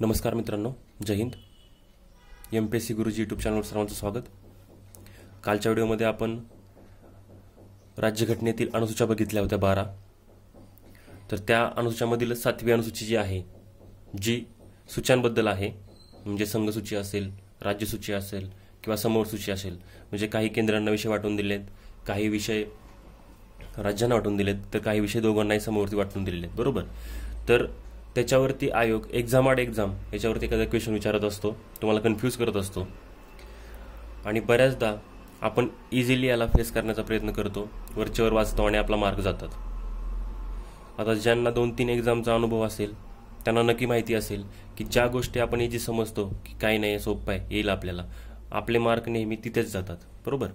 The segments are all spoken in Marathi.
नमस्कार मित्रांनो जय हिंद M P S C Guruji YouTube चॅनलवर सर्वांचं स्वागत कालच्या व्हिडिओमध्ये आपण राज्यघटनेतील अनुसूच्या बघितल्या होत्या बारा तर त्या अनुसूच्यामधील सातवी अनुसूची जी आहे जी सूच्यांबद्दल आहे म्हणजे संघसूची असेल राज्यसूची असेल किंवा समोर सूची असेल म्हणजे काही केंद्रांना विषय वाटून दिलेत काही विषय राज्यांना वाटून दिलेत तर काही विषय दोघांनाही समोरती वाटून दिलेले बरोबर तर त्याच्यावरती आयोग एक्झाम आड एक्झाम याच्यावरती एखादा क्वेश्चन विचारत असतो तुम्हाला कन्फ्यूज करत असतो आणि बऱ्याचदा आपण इझिली याला फेस करण्याचा प्रयत्न करतो वरच्यावर वाचतो आणि आपला मार्क जातात आता ज्यांना दोन तीन एक्झामचा अनुभव असेल त्यांना नक्की माहिती असेल की ज्या गोष्टी आपण इजी समजतो की काय नाही सोपं आहे येईल आपल्याला आपले मार्क नेहमी तिथेच जातात बरोबर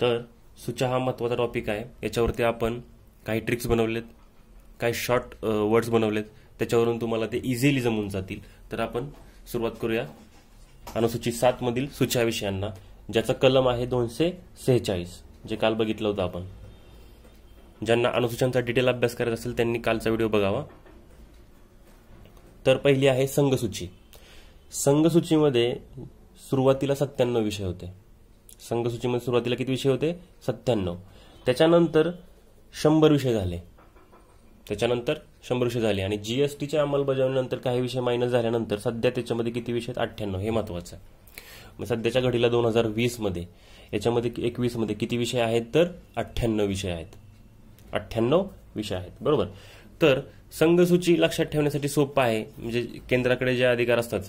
तर सुचा हा महत्त्वाचा टॉपिक आहे याच्यावरती आपण काही ट्रिक्स बनवलेत काही शॉर्ट वर्ड्स बनवलेत त्याच्यावरून तुम्हाला ते इझिली जमून जातील तर आपण सुरुवात करूया अनुसूची सात मधील सूचना विषयांना ज्याचा कलम आहे दोनशे सेहेचाळीस जे काल बघितलं होतं आपण ज्यांना अनुसूचनाचा डिटेल अभ्यास करायचा असेल त्यांनी कालचा व्हिडिओ बघावा तर पहिली आहे संघसूची संघसूचीमध्ये सुरुवातीला सत्त्याण्णव विषय होते संघसूचीमध्ये सुरुवातीला किती विषय होते सत्त्याण्णव त्याच्यानंतर शंभर विषय झाले त्याच्यानंतर शंभर विषय झाले आणि जीएसटीच्या अंमलबजावणीनंतर काही विषय मायनस झाल्यानंतर सध्या त्याच्यामध्ये किती विषय आहेत अठ्ठ्याण्णव हे महत्वाचं मग सध्याच्या घडीला दोन हजार वीसमध्ये याच्यामध्ये एकवीसमध्ये किती विषय आहेत तर अठ्ठ्याण्णव विषय आहेत अठ्ठ्याण्णव विषय आहेत बरोबर तर संघसूची लक्षात ठेवण्यासाठी सोपं आहे म्हणजे केंद्राकडे जे अधिकार असतात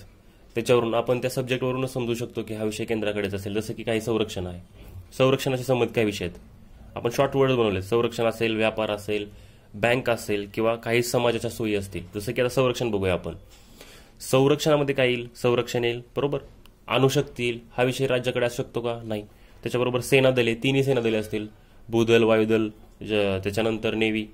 त्याच्यावरून आपण त्या सब्जेक्टवरूनच समजू शकतो की हा विषय केंद्राकडेच असेल जसं की काही संरक्षण आहे संरक्षणाशी संबंध काही विषय आहेत आपण शॉर्ट वर्ड बनवले संरक्षण असेल व्यापार असेल बँक असेल किंवा काही समाजाच्या सोयी असतील जसं की आता संरक्षण बघूया आपण संरक्षणामध्ये काय येईल संरक्षण येईल बरोबर आणू येईल हा विषय राज्याकडे असू शकतो का नाही त्याच्याबरोबर सेना दले तिन्ही सेना दले असतील भूदल वायुदल त्याच्यानंतर नेव्ही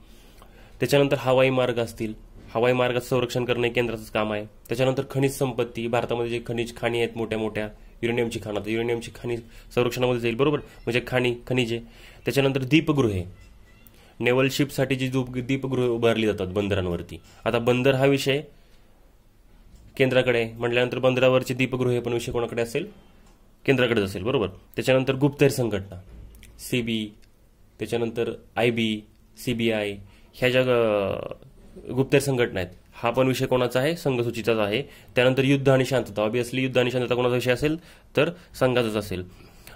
त्याच्यानंतर हवाई मार्ग असतील हवाई मार्गात संरक्षण करणे केंद्राचंच काम आहे त्याच्यानंतर खनिज संपत्ती भारतामध्ये जे खनिज खाणी आहेत मोठ्या मोठ्या युरेनियमची खाणं युरेनियमची खाणी संरक्षणामध्ये जाईल बरोबर म्हणजे खाणी खनिजे त्याच्यानंतर दीपगृहे नेव्हल शिपसाठी जी दीपगृह उभारली जातात बंदरांवरती आता बंदर हा विषय केंद्राकडे म्हटल्यानंतर दीपगृह हे पण विषय कोणाकडे असेल केंद्राकडेच असेल बरोबर त्याच्यानंतर गुप्तहेर संघटना सीबी त्याच्यानंतर आय बी सी ह्या ज्या गुप्तहेर संघटना आहेत हा पण विषय कोणाचा आहे संघसूचीचाच आहे त्यानंतर युद्ध आणि शांतता ऑब्विसली युद्ध आणि शांतता कोणाचा विषय असेल तर संघाचाच असेल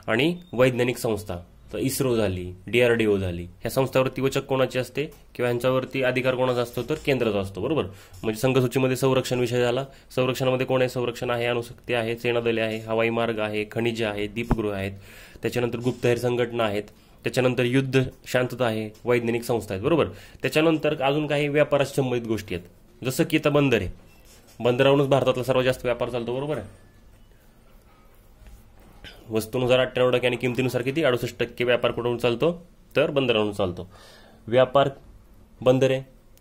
आणि वैज्ञानिक संस्था तर इस्रो झाली डीआरडीओ झाली ह्या संस्थावरती वचक कोणाची असते किंवा ह्यांच्यावरती अधिकार कोणाचा असतो तर केंद्राचा असतो बरोबर म्हणजे संघसूचीमध्ये संरक्षण विषय झाला संरक्षणामध्ये कोण आहे संरक्षण आहे अणुशक्ती आहे सेनादले आहे हवाई मार्ग आहे खनिजे आहे दीपगृह आहेत त्याच्यानंतर गुप्तहेर संघटना आहेत त्याच्यानंतर युद्ध शांतता आहे वैज्ञानिक संस्था आहेत बरोबर त्याच्यानंतर अजून काही व्यापाराशी संबंधित गोष्टी आहेत जसं की आता बंदर आहे बंदरावरूनच भारतातला सर्वात जास्त व्यापार चालतो बरोबर आहे वस्तूनुसार अठ्ठ्याण्णव टक्के आणि किमतीनुसार किती अडुसष्ट टक्के व्यापार कुठून चालतो तर बंदरावरून चालतो व्यापार बंदरे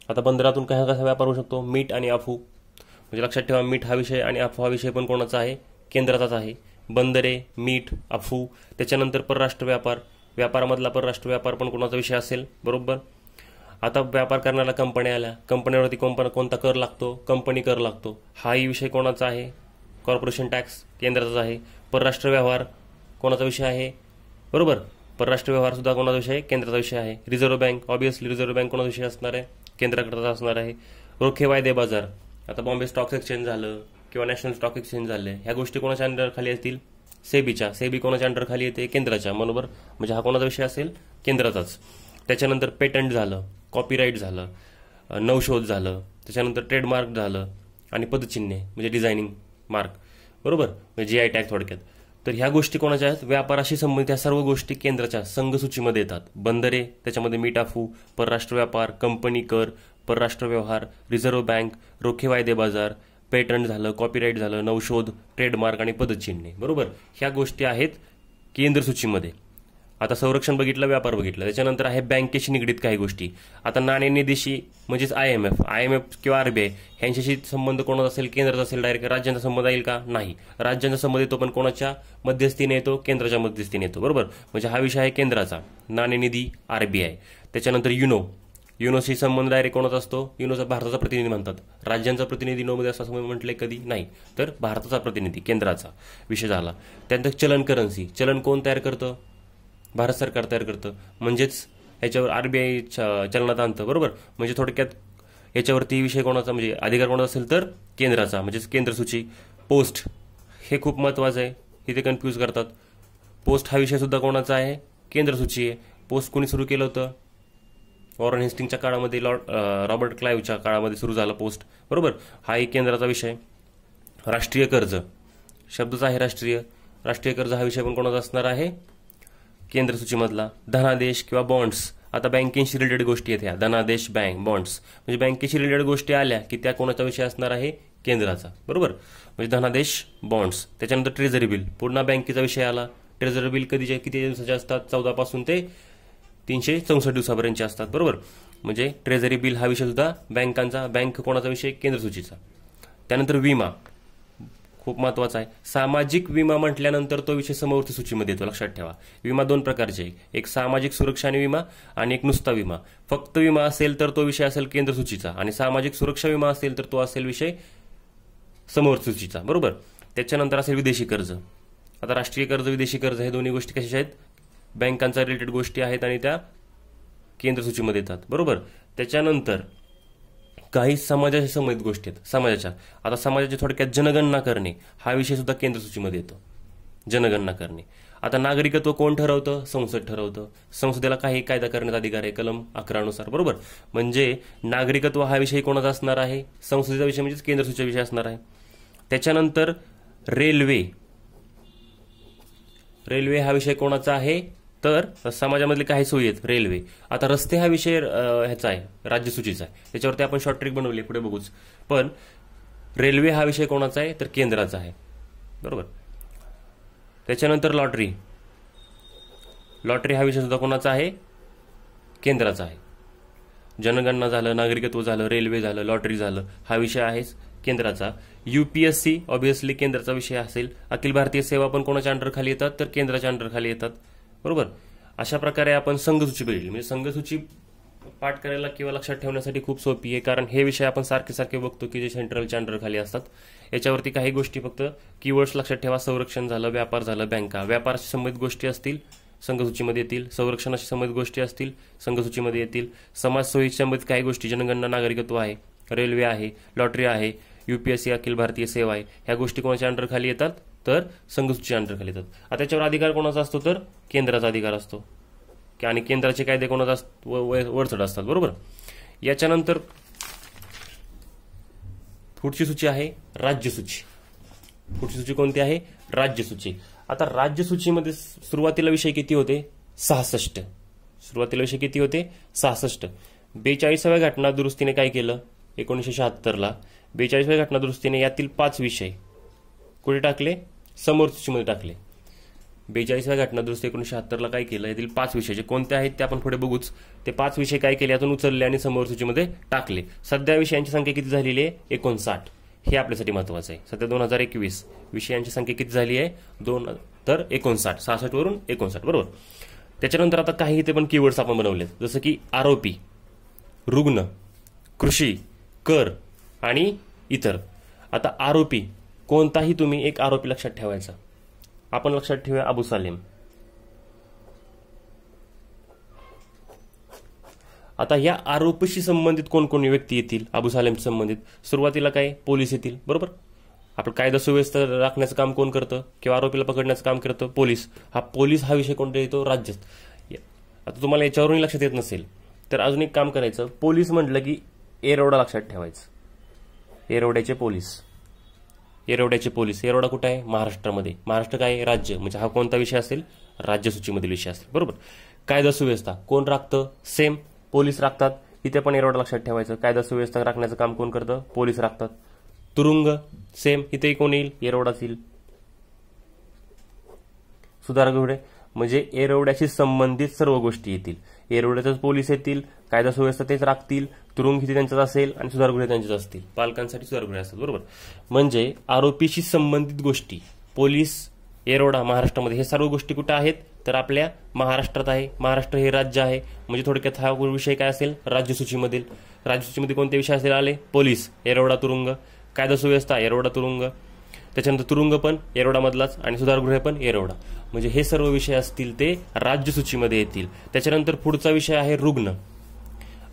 आता बंदरातून कसा कसा व्यापार होऊ शकतो मीठ आणि अफू म्हणजे लक्षात ठेवा मीठ हा विषय आणि अफू हा विषय पण कोणाचा आहे केंद्राचाच आहे बंदरे मीठ अफू त्याच्यानंतर परराष्ट्र व्यापार व्यापारामधला परराष्ट्र व्यापार पण कोणाचा विषय असेल बरोबर आता व्यापार करणाऱ्या कंपन्या आल्या कंपन्यावरती कंपन कोणता कर लागतो कंपनी कर लागतो हाही विषय कोणाचा आहे कॉर्पोरेशन टॅक्स केंद्राचाच आहे परराष्ट्र व्यवहार कोणाचा विषय आहे बरोबर परराष्ट्र व्यवहार सुद्धा कोणाचा विषय आहे केंद्राचा विषय आहे reserve bank obviously reserve bank कोणाचा विषय असणार आहे केंद्राकडचा असणार आहे रोखे वायदे बाजार आता बॉम्बे स्टॉक एक्सचेंज झालं किंवा नॅशनल स्टॉक एक्सचेंज झालं ह्या गोष्टी कोणाच्या अंडर खाली असतील सेबीच्या सेबी कोणाच्या अंडर खाली येते केंद्राच्या बरोबर म्हणजे हा कोणाचा विषय असेल केंद्राचाच त्याच्यानंतर पेटंट झालं कॉपीराईट झालं नवशोध झालं त्याच्यानंतर ट्रेडमार्क झालं आणि पदचिन्हे म्हणजे डिझायनिंग मार्क बरोबर म्हणजे जी आय टॅग थोडक्यात तर ह्या गोष्टी कोणाच्या आहेत व्यापाराशी संबंधित ह्या सर्व गोष्टी केंद्राच्या संघसूचीमध्ये येतात बंदरे त्याच्यामध्ये मिटाफू परराष्ट्र व्यापार कंपनी कर परराष्ट्र व्यवहार रिझर्व्ह बँक रोखे वायदे बाजार पेटंट झालं कॉपीराईट झालं नवशोध ट्रेडमार्क आणि पदचिन्हे बरोबर ह्या गोष्टी आहेत केंद्रसूचीमध्ये आता संरक्षण बघितलं व्यापार बघितलं त्याच्यानंतर आहे बँकेशी निगडीत काही गोष्टी आता नाणेनिधीशी म्हणजेच I M F I M F किंवा आरबीआय यांच्याशी संबंध कोणाचा असेल केंद्राचा असेल डायरेक्ट राज्यांचा संबंध येईल का नाही राज्यांचा संबंध येतो पण कोणाच्या मध्यस्थीने येतो केंद्राच्या मध्यस्थीने येतो बरोबर म्हणजे हा विषय आहे केंद्राचा नाणेनिधी आरबीआय त्याच्यानंतर युनो युनोशी संबंध डायरेक्ट कोणाचा असतो युनोचा भारताचा प्रतिनिधी म्हणतात राज्यांचा प्रतिनिधी नोमध्ये असा संबंध म्हटले कधी नाही तर भारताचा प्रतिनिधी केंद्राचा विषय झाला त्यानंतर चलन करन्सी चलन कोण तयार करतं भारत सरकार तयार करतं म्हणजेच याच्यावर आर बी आय चलनात आणतं बरोबर म्हणजे थोडक्यात याच्यावरती विषय कोणाचा म्हणजे अधिकार कोणाचा असेल तर केंद्राचा म्हणजेच केंद्रसूची पोस्ट हे खूप महत्त्वाचं आहे इथे कन्फ्यूज करतात पोस्ट हा विषय सुद्धा कोणाचा आहे केंद्रसूची आहे पोस्ट कोणी सुरू केलं होतं वॉरन हेस्टिंगच्या काळामध्ये लॉर्ड रॉबर्ट क्लाईव्हच्या काळामध्ये सुरू झाला पोस्ट बरोबर हा एक केंद्राचा विषय राष्ट्रीय कर्ज शब्दच आहे राष्ट्रीय राष्ट्रीय कर्ज हा विषय पण कोणाचा असणार आहे केंद्रसूचीमधला धनादेश किंवा बॉन्ड्स आता बँकेशी रिलेटेड गोष्टी आहेत या धनादेश बँक बॉन्ड्स म्हणजे बँकेशी रिलेटेड गोष्टी आल्या की त्या कोणाचा विषय असणार आहे केंद्राचा बरोबर म्हणजे धनादेश बॉन्ड्स त्याच्यानंतर ट्रेझरी बिल पुन्हा बँकेचा विषय आला ट्रेझरी बिल कधीच्या किती दिवसाचे असतात चौदापासून ते तीनशे चौसष्ट दिवसापर्यंतचे असतात बरोबर म्हणजे ट्रेझरी बिल हा विषय सुद्धा बँकांचा बँक कोणाचा विषय केंद्रसूचीचा त्यानंतर विमा खूप महत्वाचा आहे सामाजिक विमा म्हटल्यानंतर तो विषय समवर्ती सूचीमध्ये येतो लक्षात ठेवा विमा दोन प्रकारचे एक सामाजिक सुरक्षा आणि विमा आणि एक नुसता विमा फक्त विमा असेल तर तो विषय असेल केंद्र सूचीचा आणि सामाजिक सुरक्षा विमा असेल तर तो असेल विषय समोर सूचीचा बरोबर त्याच्यानंतर असेल विदेशी कर्ज आता राष्ट्रीय कर्ज विदेशी कर्ज हे दोन्ही गोष्टी कशाच्या आहेत बँकांचा रिलेटेड गोष्टी आहेत आणि त्या केंद्र सूचीमध्ये येतात बरोबर त्याच्यानंतर काही समाजाशी संबंधित गोष्टी आहेत समाजाच्या आता समाजाची थोडक्यात जनगणना करणे हा विषय सुद्धा केंद्र सूचीमध्ये येतो जनगणना करणे आता नागरिकत्व कोण ठरवतं संसद ठरवतं संसदेला काही कायदा करण्याचा अधिकार आहे कलम अकरानुसार बरोबर म्हणजे नागरिकत्व हा विषय कोणाचा असणार आहे संसदेचा विषय म्हणजे केंद्र सूचीचा विषय असणार आहे त्याच्यानंतर रेल्वे रेल्वे हा विषय कोणाचा आहे तर समाजामधले काही सोयी आहेत रेल्वे आता रस्ते हा विषय ह्याचा आहे राज्यसूचीचा आहे त्याच्यावरती आपण शॉर्ट ट्रिक बनवली पुढे बघूच पण रेल्वे हा विषय कोणाचा आहे तर केंद्राचा आहे बरोबर त्याच्यानंतर लॉटरी लॉटरी हा विषय सुद्धा कोणाचा आहे केंद्राचा आहे जनगणना झालं नागरिकत्व झालं रेल्वे झालं लॉटरी झालं हा विषय आहेच केंद्राचा यूपीएससी ऑब्विसली केंद्राचा विषय असेल अखिल भारतीय सेवा पण कोणाच्या अंडरखाली येतात तर केंद्राच्या अंडरखाली येतात बरोबर अशा प्रकारे आपण संघसूची बघितली म्हणजे संघसूची पाठ करायला किंवा लक्षात ठेवण्यासाठी खूप सोपी आहे कारण हे विषय आपण सारखे सारखे बघतो की जे सेंट्रलच्या अंडरखाली असतात याच्यावरती काही गोष्टी फक्त कीवर्ड्स लक्षात ठेवा संरक्षण झालं व्यापार झालं बँका व्यापाराशी संबंधित गोष्टी असतील संघसूचीमध्ये येतील संरक्षणाशी संबंधित गोष्टी असतील संघसूचीमध्ये येतील समाजसेवेशी संबंधित काही गोष्टी जनगणना नागरिकत्व आहे रेल्वे आहे लॉटरी आहे यूपीएससी अखिल भारतीय सेवा आहे ह्या गोष्टी कोणाच्या अंडरखाली येतात तर संघसूची अंडरखाली येतात आता त्याच्यावर अधिकार कोणाचा असतो तर केंद्राचा अधिकार असतो आणि केंद्राचे कायदे कोणाचा वरचढ असतात बरोबर याच्यानंतर पुढची सूची आहे राज्यसूची पुढची सूची कोणती आहे राज्यसूची आता राज्यसूचीमध्ये सुरुवातीला विषय किती होते सहासष्ट सुरुवातीला विषय किती होते सहासष्ट बेचाळीसाव्या घटना दुरुस्तीने काय केलं एकोणीसशे शहात्तरला बेचाळीसाव्या घटना दुरुस्तीने यातील पाच विषय कुठे टाकले समोर सूचीमध्ये टाकले बेचाळीसव्या घटना दुसरे एकोणीसशे शहात्तरला काय केलं यातील पाच विषय जे कोणते आहेत ते आपण पुढे बघूच ते पाच विषय काय केले यातून उचलले आणि समोर सूचीमध्ये टाकले सध्या विषयांची संख्या किती झालेली आहे एकोणसाठ हे आपल्यासाठी महत्वाचं आहे सध्या दोन हजार एकवीस विषयांची संख्या किती झाली आहे दोन तर एकोणसाठ वरून एकोणसाठ बरोबर त्याच्यानंतर आता काही इथे पण कीवर्ड्स आपण बनवलेत जसं की आरोपी रुग्ण कृषी कर आणि इतर आता आरोपी कोणताही तुम्ही एक आरोपी लक्षात ठेवायचा आपण लक्षात ठेवूया अबू सालेम आता या आरोपीशी संबंधित कोणकोण व्यक्ती येतील अबू सालेम संबंधित सुरुवातीला काय पोलीस येतील बरोबर आपण कायदा सुव्यवस्था राखण्याचं काम कोण करतं किंवा आरोपीला पकडण्याचं काम करतं पोलीस हा पोलीस हा विषय कोणता येतो राज्यात आता तुम्हाला याच्यावरून लक्षात येत नसेल तर अजून एक काम करायचं पोलीस म्हटलं की एरोडा लक्षात ठेवायचं एरोड्याचे पोलीस येरवड्याचे पोलीस येरवडा कुठे आहे महाराष्ट्रामध्ये महाराष्ट्र काय राज्य म्हणजे हा कोणता विषय असेल राज्यसूचीमधील विषय असेल बरोबर कायदा सुव्यवस्था कोण राखतं सेम पोलीस राखतात इथे पण येरवडा लक्षात ठेवायचं कायदा सुव्यवस्था राखण्याचं काम कोण करतं पोलीस राखतात तुरुंग सेम इथेही कोण येईल येरवडाच येईल सुधारक म्हणजे येरवड्याशी संबंधित सर्व गोष्टी येतील एरवड्यातच पोलीस येतील कायदा सुव्यवस्था तेच राखतील तुरुंग तुरुंगीती त्यांच्याच असेल आणि सुधारगृहे त्यांचेच असतील पालकांसाठी सुधारगृहे असतात बरोबर म्हणजे आरोपीशी संबंधित गोष्टी पोलीस एरोडा महाराष्ट्रामध्ये हे सर्व गोष्टी कुठे आहेत तर आपल्या महाराष्ट्रात आहे महाराष्ट्र हे राज्य आहे म्हणजे थोडक्यात हा विषय काय असेल राज्यसूचीमधील राज्यसूचीमध्ये कोणते विषय असेल आले पोलीस एरोडा तुरुंग कायदा सुव्यवस्था एरोडा तुरुंग त्याच्यानंतर तुरुंग पण एरोडामधलाच आणि सुधारगृहे पण एरोडा म्हणजे हे सर्व विषय असतील ते राज्यसूचीमध्ये येतील त्याच्यानंतर पुढचा विषय आहे रुग्ण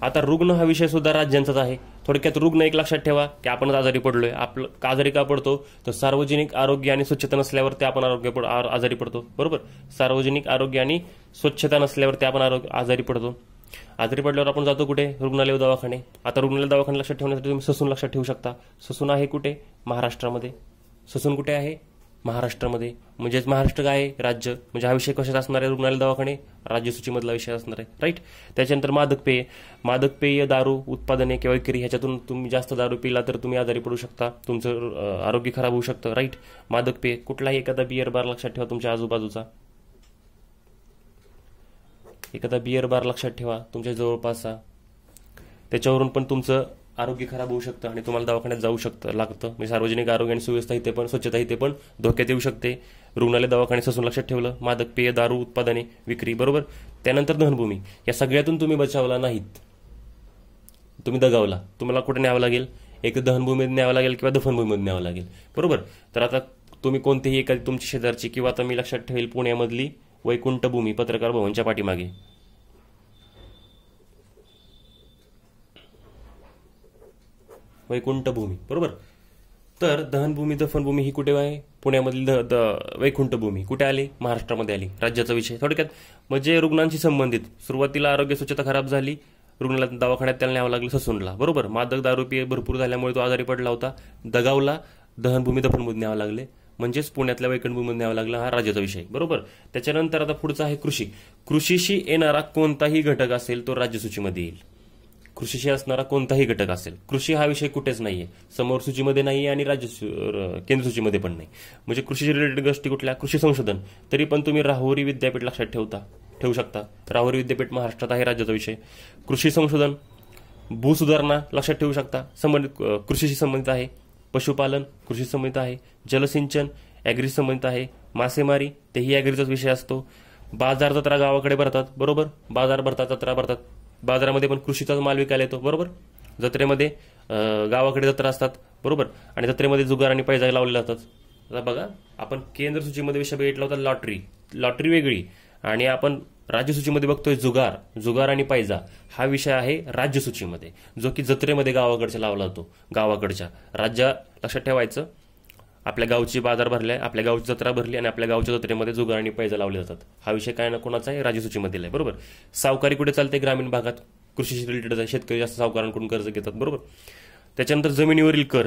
आता रुग्ण हा विषय सुद्धा राज्यांचाच आहे थोडक्यात रुग्ण एक लक्षात ठेवा की आपणच आजारी पडलोय आपलं का आजारी का पडतो तर सार्वजनिक आरोग्य आणि स्वच्छता नसल्यावर ते आपण आरोग्य पड आजारी पडतो बरोबर सार्वजनिक आरोग्य आणि स्वच्छता नसल्यावर ते आपण आरोग्य आजारी पडतो आजारी पडल्यावर आपण जातो कुठे रुग्णालय दवाखाने आता रुग्णालय दवाखाने लक्षात ठेवण्यासाठी तुम्ही ससून लक्षात ठेवू शकता ससून आहे कुठे महाराष्ट्रामध्ये ससून कुठे आहे महाराष्ट्रामध्ये म्हणजेच महाराष्ट्र काय आहे राज्य म्हणजे हा विषय कशात असणार आहे रुग्णालय दवाखाने राज्यसूचीमधला विषय असणार आहे राईट त्याच्यानंतर मादक पेय मादक पेय दारू उत्पादने किंवा विक्री ह्याच्यातून तुम्ही जास्त दारू पिला तर तुम्ही आजारी पडू शकता तुमचं आरोग्य खराब होऊ शकतं राईट मादक पेय कुठलाही एखादा बियर बार लक्षात ठेवा तुमच्या आजूबाजूचा एखादा बियर बार लक्षात ठेवा तुमच्या जवळपासचा त्याच्यावरून पण तुमचं आरोग्य खराब होऊ शकतं आणि तुम्हाला दवाखान्यात जाऊ शकतं लागतं म्हणजे सार्वजनिक आरोग्य आणि सुव्यवस्था इथे पण स्वच्छता इथे पण धोक्यात येऊ शकते रुग्णालय दवाखान्यात ससून लक्षात ठेवलं मादक पेय दारू उत्पादने विक्री बरोबर त्यानंतर दहनभूमी या सगळ्यातून तुम्ही बचावला नाहीत तुम्ही दगावला तुम्हाला कुठे न्यावं लागेल एक दहनभूमीत न्यावं लागेल किंवा दफनभूमीत न्यावं लागेल बरोबर तर आता तुम्ही कोणतेही एखादी तुमच्या शेजारची किंवा आता मी लक्षात ठेवेल पुण्यामधली वैकुंठभूमी पत्रकार भवनच्या पाठीमागे वैकुंठभूमी बरोबर तर दहनभूमी दफनभूमी ही कुठे आहे पुण्यामधील द द वैकुंठभूमी कुठे आली महाराष्ट्रामध्ये आली राज्याचा विषय थोडक्यात म्हणजे रुग्णांशी संबंधित सुरुवातीला आरोग्य स्वच्छता खराब झाली रुग्णाला दवाखान्यात त्याला न्यावं लागलं ससूनला बरोबर मादक दारूपी भरपूर झाल्यामुळे तो आजारी पडला होता दगावला दहनभूमी दफनभूमी न्यावं लागले म्हणजेच पुण्यातल्या वैकुंठभूमी न्यावं लागला हा राज्याचा विषय बरोबर त्याच्यानंतर आता पुढचा आहे कृषी कृषीशी येणारा कोणताही घटक असेल तो राज्यसूचीमध्ये येईल कृषीशी असणारा कोणताही घटक असेल कृषी हा विषय कुठेच नाहीये समोर सूचीमध्ये नाही आणि राज्य केंद्र सूचीमध्ये पण नाही म्हणजे कृषीशी रिलेटेड गोष्टी कुठल्या कृषी संशोधन तरी पण तुम्ही राहुरी विद्यापीठ लक्षात ठेवता ठेवू शकता राहुरी विद्यापीठ महाराष्ट्रात आहे राज्याचा विषय कृषी संशोधन भूसुधारणा लक्षात ठेवू शकता संबंधित कृषीशी संबंधित आहे पशुपालन कृषी संबंधित आहे जलसिंचन ॲग्री संबंधित आहे मासेमारी तेही ॲग्रीचाच विषय असतो बाजार जत्रा गावाकडे भरतात बरोबर बाजार भरतात जत्रा भरतात बाजारामध्ये पण कृषीचाच माल विकायला येतो बरोबर जत्रेमध्ये गावाकडे जत्रा असतात बरोबर आणि जत्रेमध्ये जुगार आणि पैजा लावलेले असतात बघा आपण केंद्र सूचीमध्ये विषय बघितला होता लॉटरी लॉटरी वेगळी आणि आपण राज्यसूचीमध्ये बघतोय जुगार जुगार आणि पायजा हा विषय आहे राज्यसूचीमध्ये जो की जत्रेमध्ये गावाकडच्या लावला जातो गावाकडच्या राज्या लक्षात ठेवायचं आपल्या गावची बाजार भरले आपल्या गावची जत्रा भरली आणि आपल्या गावच्या जत्रेमध्ये जुगार आणि पैजा लावले जातात हा विषय काय ना कोणाचा आहे राज्यसूचीमध्ये आहे बरोबर सावकारी कुठे चालते ग्रामीण भागात कृषीशी रिलेटेड आहे शेतकरी जास्त सावकारांकडून कर्ज घेतात बरोबर त्याच्यानंतर जमिनीवरील कर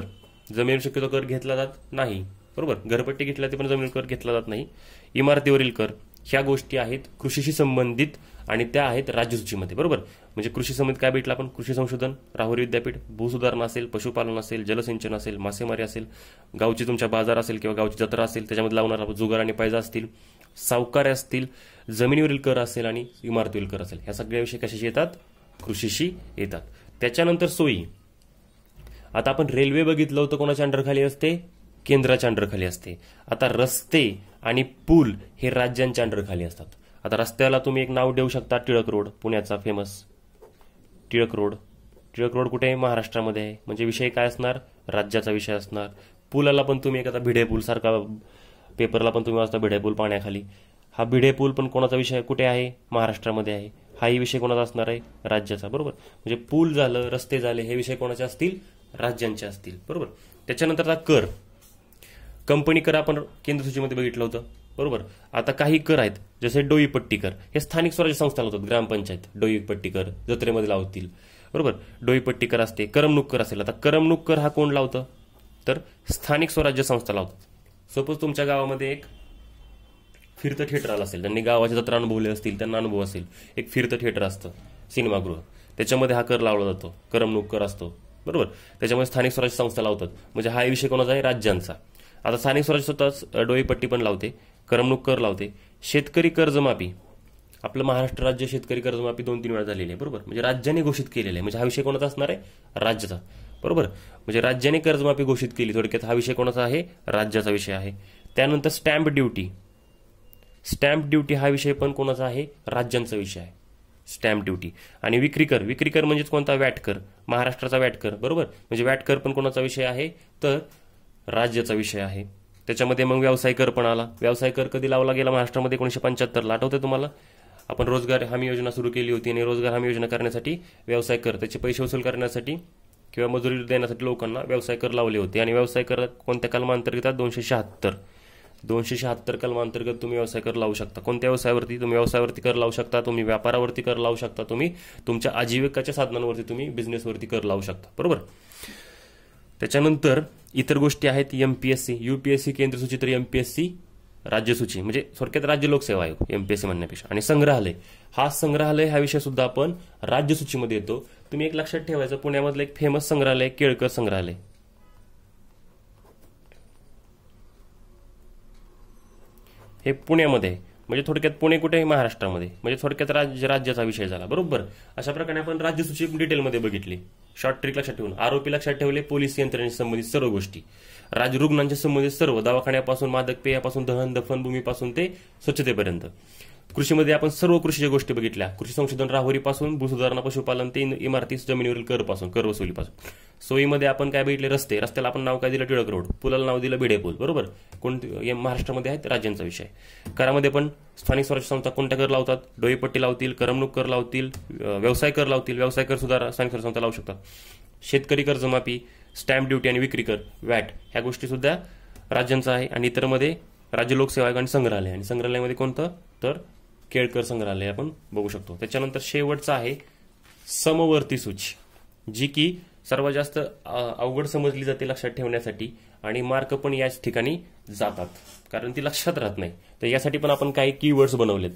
जमिनीवर शक्यतो कर घेतला जात नाही बरोबर घरपट्टी घेतला ते पण जमिनीवर कर घेतला जात नाही इमारतीवरील कर ह्या गोष्टी आहेत कृषीशी संबंधित आणि त्या आहेत राज्यसूचीमध्ये बरोबर म्हणजे कृषी समिती काय भेटला आपण कृषी संशोधन राहुरी विद्यापीठ भूसुधारणा असेल पशुपालन असेल जलसिंचन असेल मासेमारी असेल गावची तुमच्या बाजार असेल किंवा गावची जत्रा असेल त्याच्यामध्ये लावणारा जुगार आणि पायजा असतील सावकार असतील जमिनीवरील कर असेल आणि इमारतीवरील कर असेल या सगळ्या विषय कशाशी येतात कृषीशी येतात त्याच्यानंतर सोयी आता आपण रेल्वे बघितलं होतं कोणाच्या अंडरखाली असते केंद्राच्या अंडरखाली असते आता रस्ते आणि पूल हे राज्यांच्या अंडरखाली असतात आता रस्त्याला तुम्ही एक नाव देऊ शकता टिळक रोड पुण्याचा famous Tilak road Tilak road कुठे आहे महाराष्ट्रामध्ये आहे म्हणजे विषय काय असणार राज्याचा विषय असणार पुलाला पण तुम्ही एखादा भिडे पूल सारखा पेपरला पण तुम्ही वाचता भिडे पूल पाण्याखाली हा भिडे पूल पण कोणाचा विषय कुठे आहे महाराष्ट्रामध्ये आहे हाही विषय कोणाचा असणार आहे राज्याचा बरोबर म्हणजे पूल झालं रस्ते झाले हे विषय कोणाचे असतील राज्यांचे असतील बरोबर त्याच्यानंतर आता कर कंपनी कर आपण केंद्रसूचीमध्ये बघितलं होतं बरोबर आता काही कर आहेत जसे डोई पट्टीकर हे स्थानिक स्वराज्य संस्था लावतात ग्रामपंचायत डोई पट्टीकर जत्रेमध्ये लावतील बरोबर डोई पट्टीकर असते करमणूक कर असेल आता करमणूक कर हा कोण लावतं तर स्थानिक स्वराज्य संस्था लावतात सपोज तुमच्या गावामध्ये एक फिरतं थिएटर आलं असेल त्यांनी गावाच्या जत्रा अनुभवले असतील त्यांना अनुभव असेल एक फिरतं थिएटर असतं सिनेमागृह त्याच्यामध्ये हा कर लावला जातो करमणूक कर असतो बरोबर त्याच्यामध्ये स्थानिक स्वराज्य संस्था लावतात म्हणजे हा विषय कोणाचा आहे राज्यांचा आता स्थानिक स्वराज्य स्वतःच डोईपट्टी पण लावते करमणूक कर लावते शेतकरी कर्जमाफी आपलं महाराष्ट्र राज्य शेतकरी कर्जमाफी दोन तीन वेळा झालेली आहे बरोबर म्हणजे राज्याने घोषित केलेला आहे म्हणजे हा विषय कोणाचा असणार आहे राज्याचा बरोबर म्हणजे राज्याने कर्जमाफी घोषित केली थोडक्यात हा विषय कोणाचा आहे राज्याचा विषय आहे त्यानंतर स्टॅम्प ड्युटी स्टॅम्प ड्युटी हा विषय पण कोणाचा आहे राज्यांचा विषय आहे स्टॅम्प ड्युटी आणि विक्रीकर विक्रीकर म्हणजेच कोणता वॅटकर महाराष्ट्राचा वॅटकर बरोबर म्हणजे वॅटकर पण कोणाचा विषय आहे तर राज्याचा विषय आहे त्याच्यामध्ये मग व्यवसाय कर पण आला व्यवसाय कर कधी लावला गेला महाराष्ट्रामध्ये एकोणीशे पंच्याहत्तरला आठवतं तुम्हाला आपण रोजगार हमी योजना सुरू केली होती आणि रोजगार हमी योजना करण्यासाठी व्यवसाय कर त्याचे पैसे वसूल करण्यासाठी किंवा मजुरी देण्यासाठी लोकांना व्यवसाय कर लावले होते आणि व्यवसाय कर कोणत्या कलमांतर्गत दोनशे शहात्तर दोनशे शहात्तर कलमांतर्गत तुम्ही व्यवसाय कर लावू शकता कोणत्या व्यवसायावरती तुम्ही व्यवसायावरती कर लावू शकता तुम्ही व्यापारावरती कर लावू शकता तुम्ही तुमच्या आजीविकाच्या साधनांवरती तुम्ही बिझनेसवरती कर लावू शकता बरोबर त्याच्यानंतर इतर गोष्टी आहेत MPSC P S C U P S C केंद्रसूची तर एम पी एस सी राज्यसूची म्हणजे थोडक्यात राज्य लोकसेवा आयोग एम पी सी म्हणण्यापेक्षा आणि संग्रहालय हा संग्रहालय हा विषय सुद्धा आपण राज्यसूचीमध्ये येतो तुम्ही एक लक्षात ठेवायचं पुण्यामधलं एक फेमस संग्रहालय केळकर संग्रहालय हे पुण्यामध्ये म्हणजे थोडक्यात पुणे कुठे महाराष्ट्रामध्ये म्हणजे थोडक्यात राज्य राज्याचा विषय झाला बरोबर अशा प्रकारे आपण राज्यसूची डिटेलमध्ये बघितली शॉर्ट ट्रिक लक्षात ठेवून आरोपी लक्षात ठेवले पोलीस यंत्रणेशी संबंधित सर्व गोष्टी राज्य रुग्णांच्या संबंधित सर्व दवाखान्यापासून मादक पेयापासून दहन दफनभूमीपासून ते स्वच्छतेपर्यंत कृषीमध्ये आपण सर्व कृषीच्या गोष्टी बघितल्या कृषी संशोधन राहुरीपासून भूसुधारणा पशुपालन ते इमारती जमिनीवरील करपासून कर वसुलीपासून सोयीमध्ये आपण काय बघितले रस्ते रस्त्याला आपण नाव काय दिलं टिळक रोड पुलाला नाव दिलं भिडे पूल बरोबर कोणते महाराष्ट्रामध्ये आहेत राज्यांचा विषय करामध्ये पण स्थानिक स्वराज्य संस्था कोणत्या कर लावतात डोईपट्टी लावतील करमणूक कर लावतील व्यवसाय कर लावतील व्यवसाय कर सुद्धा स्थानिक स्वराज्य संस्था लावू शकतात शेतकरी कर्जमाफी स्टॅम्प ड्युटी आणि विक्री कर वॅट ह्या गोष्टी सुद्धा राज्यांचा आहे आणि इतरमध्ये राज्य लोकसेवा आयोग आणि संग्रहालय आणि संग्रहालयामध्ये कोणतं तर केळकर संग्रहालय आपण बघू शकतो त्याच्यानंतर शेवटचा आहे समवर्ती सूची जी की सर्वात जास्त अवघड समजली जाते लक्षात ठेवण्यासाठी आणि मार्क पण याच ठिकाणी जातात कारण ती लक्षात राहत नाही तर यासाठी पण आपण काही कीवर्ड्स बनवलेत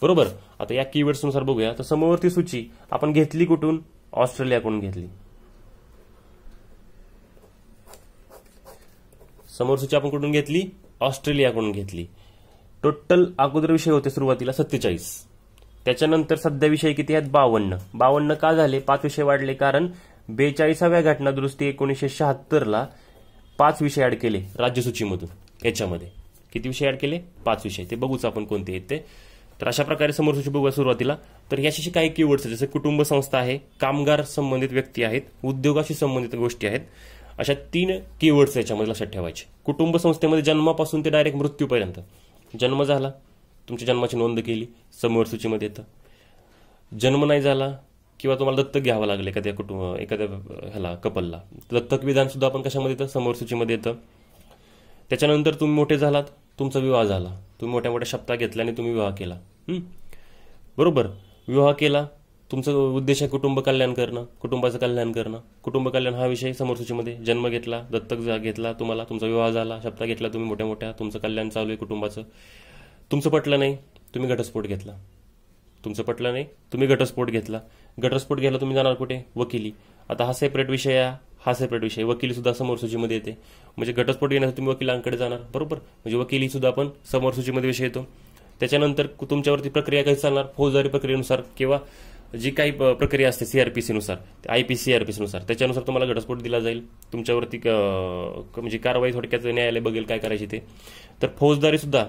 बरोबर आता या कीवर्ड्सनुसार बघूया तर समवर्ती सूची आपण घेतली कुठून ऑस्ट्रेलियाकडून घेतली समोर सूची आपण कुठून घेतली ऑस्ट्रेलियाकडून घेतली टोटल अगोदर विषय होते सुरुवातीला सत्तेचाळीस त्याच्यानंतर सध्या विषय किती आहेत बावन्न बावन्न का झाले पाच विषय वाढले कारण बेचाळीसाव्या घटना दुरुस्ती एकोणीसशे शहात्तरला पाच विषय ऍड केले राज्यसूचीमधून याच्यामध्ये किती विषय ऍड केले पाच विषय ते बघूच आपण कोणते आहेत ते तर अशा प्रकारे समोर सूची बघूया सुरुवातीला तर याशी काही कीवर्ड्स आहेत जसं कुटुंब संस्था आहे कामगार संबंधित व्यक्ती आहेत उद्योगाशी संबंधित गोष्टी आहेत अशा तीन कीवर्ड्स याच्यामध्ये लक्षात ठेवायचे कुटुंब संस्थेमध्ये जन्मापासून ते डायरेक्ट मृत्यूपर्यंत जन्म झाला तुमच्या जन्माची नोंद केली समोर सूचीमध्ये येतं जन्म नाही झाला किंवा तुम्हाला दत्तक घ्यावं लागलं एखाद्या कुटुंब एखाद्या ह्याला कपलला दत्तक विधानसुद्धा आपण कशामध्ये येतं समोर सूचीमध्ये येतं त्याच्यानंतर तुम्ही मोठे झालात तुमचा विवाह झाला तुम्ही मोठ्या मोठ्या शब्दा घेतल्याने तुम्ही विवाह केला बरोबर विवाह केला तुमचं उद्देश आहे कुटुंब कल्याण करणं कुटुंबाचं कल्याण करणं कुटुंब कल्याण हा विषय समोरसूचीमध्ये जन्म घेतला दत्तक घेतला तुम्हाला तुमचा विवाह झाला शब्दा घेतला तुम्ही मोठ्या मोठ्या तुमचं कल्याण चालू आहे कुटुंबाचं तुमचं पटलं नाही तुम्ही घटस्फोट घेतला तुमचं पटलं नाही तुम्ही घटस्फोट घेतला घटस्फोट घ्यायला तुम्ही जाणार कुठे वकिली आता हा सेपरेट विषय आहे हा सेपरेट विषय वकिली सुद्धा समोर सूचीमध्ये येते म्हणजे घटस्फोट घेण्यासाठी तुम्ही वकिलांकडे जाणार बरोबर म्हणजे वकिली सुद्धा आपण समोर विषय येतो त्याच्यानंतर तुमच्यावरती प्रक्रिया काही चालणार फौजदारी प्रक्रियेनुसार किंवा जी काही प्रक्रिया असते सी आर पी सीनुसार I P C R P सीनुसार त्याच्यानुसार तुम्हाला घटस्फोट दिला जाईल तुमच्यावरती म्हणजे कारवाई थोडक्यात न्यायालय बघेल काय करायची ते तर फौजदारी सुद्धा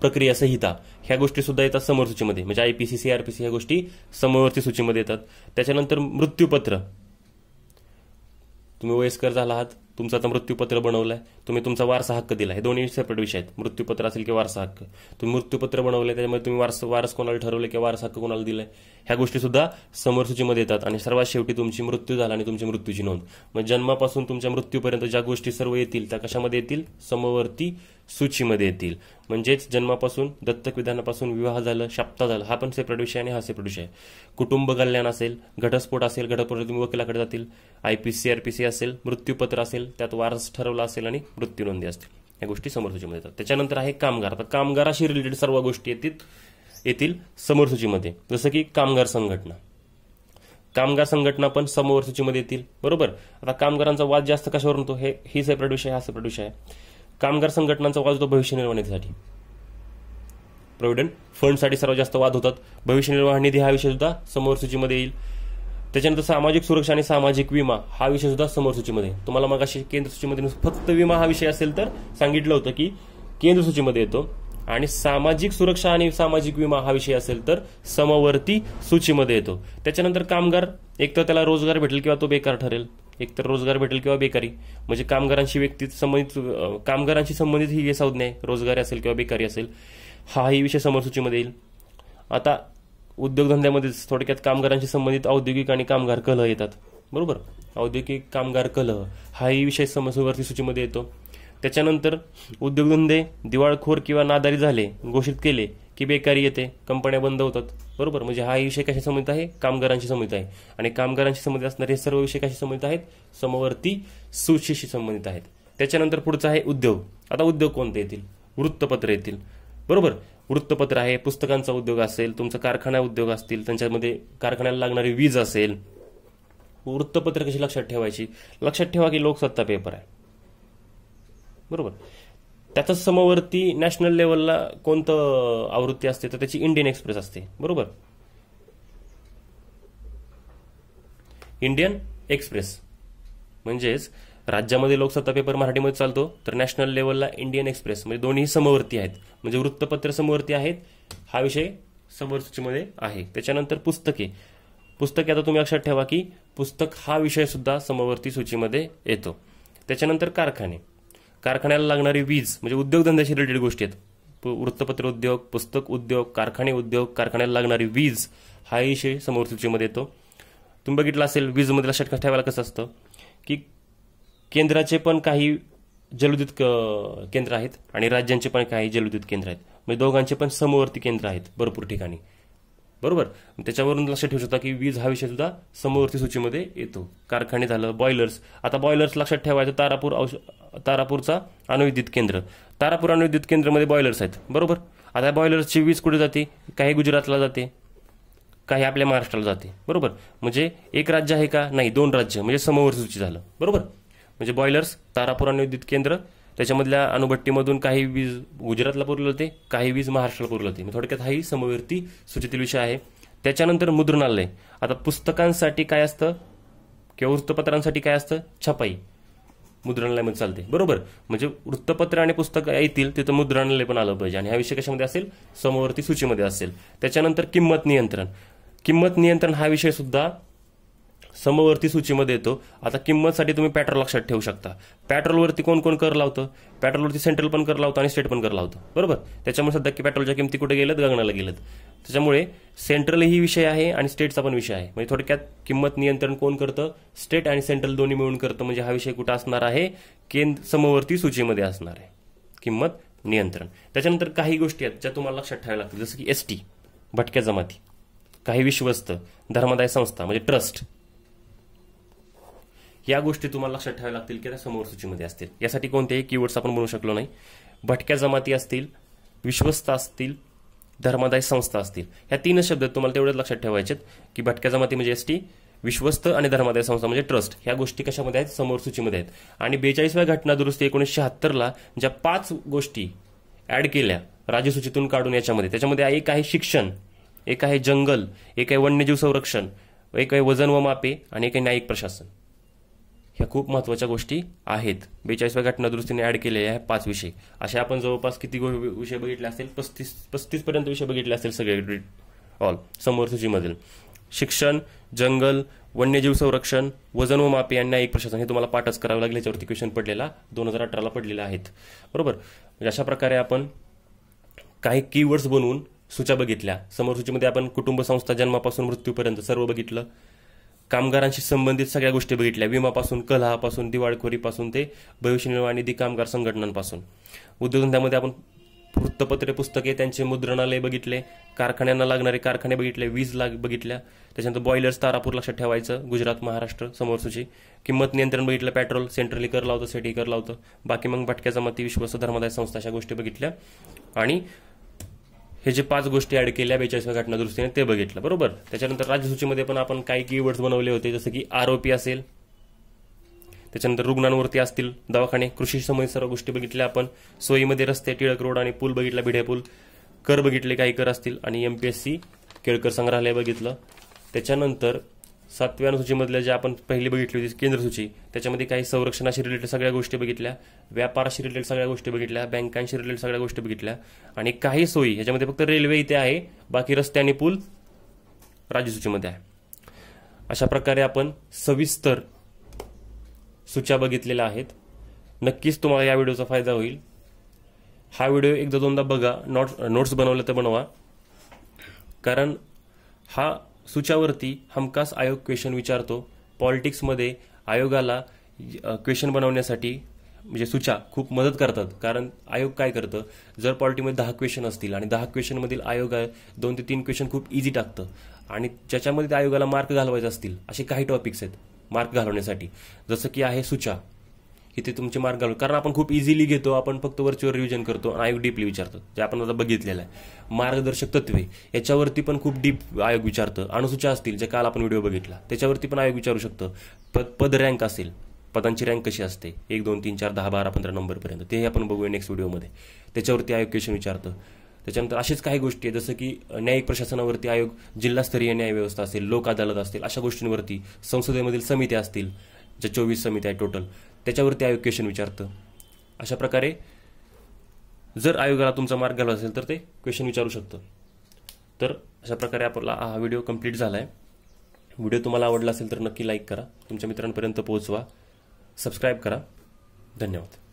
प्रक्रिया संहिता ह्या गोष्टी सुद्धा येतात समोर सूचीमध्ये म्हणजे I P C C R P C ह्या गोष्टी समवर्ती सूचीमध्ये येतात त्याच्यानंतर मृत्यूपत्र तुम्ही वयस्कर झाला आहात तुमचं आता मृत्यूपत्र बनवलं आहे तुम्ही तुमचा वारसा हक्क दिला हे दोन्ही सेपरेट विषय आहेत मृत्यूपत्र असेल की वारसा हक्क तुम्ही मृत्यूपत्र बनवलं त्याच्यामध्ये तुम्ही वारस वारस कोणाला ठरवलं की वारसा हक्क कोणाला दिलाय ह्या गोष्टीसुद्धा समोर सूचीमध्ये येतात आणि सर्वात शेवटी तुमची मृत्यू झाला आणि तुमची मृत्यूची नोंद मग जन्मापासून तुमच्या मृत्यूपर्यंत ज्या गोष्टी सर्व येतील त्या कशामध्ये येतील समवर्ती सूचीमध्ये येतील म्हणजेच जन्मापासून दत्तक विधानापासून विवाह झालं शप्ता झालं हा पण सेपरेट विषय आणि हा सेपरेट विषय आहे कुटुंब कल्याण असेल घटस्फोट असेल घटस्फोट तुम्ही वकिलाकडे जातील आयपीसी आरपीसी असेल मृत्यूपत्र असेल त्यात वारस ठरवला असेल आणि मृत्यू नोंदी असतील या गोष्टी समोर सूचीमध्ये येतात त्याच्यानंतर आहे कामगार तर कामगाराशी रिलेटेड सर्व गोष्टी येतील येतील समोर सूचीमध्ये जसं की कामगार संघटना कामगार संघटना पण समोर सूचीमध्ये येतील बरोबर आता कामगारांचा वाद जास्त कशावर होतो हे ही सेपरेट विषय हा सेपरेट विषय आहे कामगार संघटनांचा वाद होतो भविष्य निर्वाह निधीसाठी प्रॉव्हिडंट फंडसाठी सर्वात जास्त वाद होतात भविष्य निर्वाह निधी हा विषय सुद्धा समोर सूचीमध्ये येईल त्याच्यानंतर सामाजिक सुरक्षा आणि सामाजिक विमा हा विषय सुद्धा समोर सूचीमध्ये तुम्हाला मग अशी केंद्र सूचीमध्ये फक्त विमा हा विषय असेल तर सांगितलं होतं की केंद्र सूचीमध्ये येतो आणि सामाजिक सुरक्षा आणि सामाजिक विमा हा विषय असेल तर समवर्ती सूचीमध्ये येतो त्याच्यानंतर कामगार एक तर त्याला रोजगार भेटेल किंवा तो बेकार ठरेल एक तर रोजगार भेटेल किंवा बेकारी म्हणजे कामगारांशी व्यक्ती संबंधित कामगारांशी संबंधित ही संज्ञा आहे रोजगार असेल किंवा बेकारी असेल हाही विषय समोर सूचीमध्ये येईल आता उद्योगधंद्यामध्ये थोडक्यात कामगारांशी संबंधित औद्योगिक आणि कामगार कलह येतात बरोबर औद्योगिक कामगार कलह हाही विषय समस्येवरती सूचीमध्ये येतो त्याच्यानंतर उद्योगधंदे दिवाळखोर किंवा नादारी झाले घोषित केले की बेकारी येते कंपन्या बंद होतात बरोबर म्हणजे हा विषय कशा संबंधित आहे कामगारांशी संबंधित आहे आणि कामगारांशी संबंधित असणारे हे सर्व विषय कशा संबंधित आहेत समवर्ती सूचीशी संबंधित आहेत त्याच्यानंतर पुढचा आहे उद्योग आता उद्योग कोणते येतील वृत्तपत्र येतील बरोबर वृत्तपत्र आहे पुस्तकांचा उद्योग असेल तुमचा कारखाना उद्योग असतील त्यांच्यामध्ये कारखान्याला लागणारी वीज असेल वृत्तपत्र कशी लक्षात ठेवायची लक्षात ठेवा की लोकसत्ता पेपर आहे बरोबर त्याचाच समवर्ती नॅशनल लेवलला कोणतं आवृत्ती असते तर त्याची इंडियन एक्सप्रेस असते बरोबर इंडियन एक्सप्रेस म्हणजेच राज्यामध्ये लोकसत्ता पेपर मराठीमध्ये चालतो तर नॅशनल लेवलला इंडियन एक्सप्रेस म्हणजे दोन्ही समवर्ती आहेत म्हणजे वृत्तपत्र समवर्ती आहेत हा विषय समोर सूचीमध्ये आहे त्याच्यानंतर पुस्तके पुस्तके आता तुम्ही लक्षात ठेवा की पुस्तक हा विषय सुद्धा समवर्ती सूचीमध्ये येतो त्याच्यानंतर कारखाने कारखान्याला लागणारी वीज म्हणजे उद्योगधंद्याशी रिलेटेड गोष्टी आहेत वृत्तपत्र उद्योग पुस्तक उद्योग कारखाने उद्योग कारखान्याला लागणारी वीज हा विषय समोर सूचीमध्ये येतो तुम्ही बघितलं असेल वीजमध्ये लक्षात ठेवायला कसं असतं की केंद्राचे पण काही जलविद्युत केंद्र आहेत आणि राज्यांचे पण काही जलविद्युत केंद्र आहेत म्हणजे दोघांचे पण समवर्ती केंद्र आहेत भरपूर ठिकाणी बरोबर त्याच्यावरून लक्षात ठेवू शकता की वीज हा विषय सुद्धा समवर्ती सूचीमध्ये येतो कारखाने झालं बॉयलर्स आता बॉयलर्स लक्षात ठेवायचं तारापूर औष तारापूरचा अणुविद्युत केंद्र तारापूर अणुविद्युत केंद्रामध्ये बॉयलर्स आहेत बरोबर आता बॉयलर्सची वीज कुठे जाते काही गुजरातला जाते काही आपल्या महाराष्ट्राला जाते बरोबर म्हणजे एक राज्य आहे का नाही दोन राज्य म्हणजे समवर्ती सूची झालं बरोबर म्हणजे बॉयलर्स तारापूर आणि विद्युत केंद्र त्याच्यामधल्या अणुभट्टीमधून काही वीज गुजरातला पुरलं होते काही वीज महाराष्ट्राला पुरलं होते थोडक्यात हाही समवर्ती सूचीतील विषय आहे त्याच्यानंतर मुद्रणालय आता पुस्तकांसाठी काय असतं किंवा वृत्तपत्रांसाठी काय असतं छपाई मुद्रणालयमध्ये चालते बरोबर म्हणजे वृत्तपत्र आणि पुस्तक येतील तिथं मुद्रणालय पण आलं पाहिजे आणि हा विषय कशामध्ये असेल समवर्ती सूचीमध्ये असेल त्याच्यानंतर किंमत नियंत्रण किंमत नियंत्रण हा विषय सुद्धा समवर्ती सूचीमध्ये येतो आता किंमतसाठी तुम्ही पॅट्रोल लक्षात ठेवू शकता पॅट्रोलवरती कोण कोण कर लावतं पॅट्रोलवरती सेंट्रल पण कर लावतं आणि स्टेट पण कर लावतं बरोबर त्याच्यामुळे सध्या की पॅट्रोलच्या किमती कुठे गेल्यात गगनाला गेल्यात त्याच्यामुळे ही विषय आहे आणि स्टेटचा पण विषय आहे म्हणजे थोडक्यात किंमत नियंत्रण कोण करतं स्टेट आणि सेंट्रल दोन्ही मिळून करतं म्हणजे हा विषय कुठं असणार आहे केंद्र समवर्ती सूचीमध्ये असणार आहे किंमत नियंत्रण त्याच्यानंतर काही गोष्टी आहेत ज्या तुम्हाला लक्षात ठेवायला लागतील जसं की एसटी भटक्या जमाती काही विश्वस्त धर्मादाय संस्था म्हणजे ट्रस्ट या गोष्टी तुम्हाला लक्षात ठेवायला लागतील की त्या समोर सूचीमध्ये असतील यासाठी कोणतेही कीवर्ड्स आपण बनवू शकलो नाही भटक्या जमाती असतील विश्वस्त असतील धर्मादायी संस्था असतील या तीन शब्द तुम्हाला तेवढ्याच लक्षात ठेवायचे की भटक्या जमाती म्हणजे एस टी विश्वस्त आणि धर्मादाय संस्था म्हणजे ट्रस्ट ह्या गोष्टी कशामध्ये आहेत समोर सूचीमध्ये आहेत आणि बेचाळीसव्या घटना दुरुस्ती एकोणीसशे शहात्तरला ज्या पाच गोष्टी ऍड केल्या राज्यसूचीतून काढून याच्यामध्ये त्याच्यामध्ये एक आहे शिक्षण एक आहे जंगल एक आहे वन्यजीव संरक्षण एक आहे वजन व मापे आणि एक आहे न्यायिक प्रशासन ह्या खूप महत्वाच्या गोष्टी आहेत बेचाळीसव्या घटना दुरुस्तीने ऍड केलेल्या आहे पाच विषय असे आपण जवळपास किती विषय बघितले असतील पस्तीस पर्यंत विषय बघितले असतील सगळे ऑल समोर सूचीमधील शिक्षण जंगल वन्यजीव संरक्षण वजन व मापे यांना एक प्रशासन हे तुम्हाला पाठच करावं लागेल याच्यावरती क्वेश्चन पडलेला दोन हजार अठराला पडलेला आहेत बरोबर अशा प्रकारे आपण काही कीवर्ड्स बनवून सूच्या बघितल्या समोर सूचीमध्ये आपण कुटुंब संस्था जन्मापासून मृत्यूपर्यंत सर्व बघितलं कामगारांशी संबंधित सगळ्या गोष्टी बघितल्या विमापासून कलहापासून दिवाळखोरीपासून ते भविष्य निर्वाह निधी कामगार संघटनांपासून उद्योगधंद्यामध्ये आपण वृत्तपत्रे पुस्तके त्यांचे मुद्रणालय बघितले कारखान्यांना लागणारे कारखाने बघितले वीज लाग बघितल्या त्याच्यानंतर बॉयलर्स तारापूर लक्षात ठेवायचं गुजरात महाराष्ट्र समोर किंमत नियंत्रण बघितलं पेट्रोल सेंट्रली कर लावतं सेटी कर लावतं बाकी मग भटक्या जमाती विश्वास धर्मादाय संस्था अशा गोष्टी बघितल्या आणि हे जे पाच गोष्टी ऍड केल्या बेचाळीसव्या घटना दुरुस्तीने ते बघितलं बरोबर त्याच्यानंतर राज्यसूचीमध्ये पण आपण काही वर्ड्स बनवले होते जसं की आरोपी असेल त्याच्यानंतर रुग्णांवरती असतील दवाखाने कृषी संबंधित सर्व गोष्टी बघितल्या आपण सोयीमध्ये रस्ते टिळक रोड आणि पूल बघितला भिडे पूल कर बघितले काही कर असतील आणि एमपीएससी केळकर संग्रहालय बघितलं त्याच्यानंतर सातव्या अनुसूचीमधल्या ज्या आपण पहिली बघितली होती केंद्रसूची त्याच्यामध्ये काही संरक्षणाशी रिलेटेड सगळ्या गोष्टी बघितल्या व्यापाराशी रिलेटेड सगळ्या गोष्टी बघितल्या बँकांशी रिलेटेड सगळ्या गोष्टी बघितल्या आणि काही सोयी ह्याच्यामध्ये फक्त रेल्वे इथे आहे बाकी रस्ते आणि पूल राज्यसूचीमध्ये आहे अशा प्रकारे आपण सविस्तर सूच्या बघितलेल्या आहेत नक्कीच तुम्हाला या व्हिडिओचा फायदा होईल हा व्हिडिओ एकदा दोनदा बघा नोट्स बनवलं तर बनवा कारण हा सुच्यावरती हमखास आयोग क्वेश्चन विचारतो पॉलिटिक्समध्ये आयोगाला क्वेश्चन बनवण्यासाठी म्हणजे सुचा खूप मदत करतात कारण आयोग काय करतं जर पॉलिटीमध्ये दहा क्वेश्चन असतील आणि दहा क्वेश्चनमधील आयोग दोन ते तीन क्वेश्चन खूप इझी टाकतं आणि ज्याच्यामध्ये आयोगाला मार्क घालवायचे असतील असे काही टॉपिक्स आहेत मार्क घालवण्यासाठी जसं की आहे सुचा की ते तुमचे मार्ग घालू कारण आपण खूप इझिली घेतो आपण फक्त व्हर्च्युअल रिव्हिजन करतो आणि आयोग डीपली विचारतो जे आपण आता बघितलेलं आहे मार्गदर्शक तत्वे याच्यावरती पण खूप डीप आयोग विचारतं अणुसूच्या असतील जे काल आपण व्हिडिओ बघितला त्याच्यावरती पण आयोग विचारू शकतो पद पद रँक असेल पदांची रँक कशी असते एक दोन तीन चार दहा बारा पंधरा नंबरपर्यंत तेही आपण बघूया नेक्स्ट व्हिडिओमध्ये त्याच्यावरती आयोग क्वेश्चन विचारतं त्याच्यानंतर असेच काही गोष्टी आहेत जसं की न्यायिक प्रशासनावरती आयोग जिल्हास्तरीय न्यायव्यवस्था असेल लोक अदालत असतील अशा गोष्टींवरती संसदेमधील समित्या असतील ज्या चोवीस समित्या आहेत टोटल त्याच्यावरती आयोग क्वेश्चन विचारतं अशा प्रकारे जर आयोगाला तुमचा मार्ग घालवा असेल तर ते क्वेश्चन विचारू शकतं तर अशा प्रकारे आपला हा व्हिडिओ कंप्लीट झाला आहे व्हिडिओ तुम्हाला आवडला असेल तर नक्की लाईक करा तुमच्या मित्रांपर्यंत पोहोचवा सबस्क्राईब करा धन्यवाद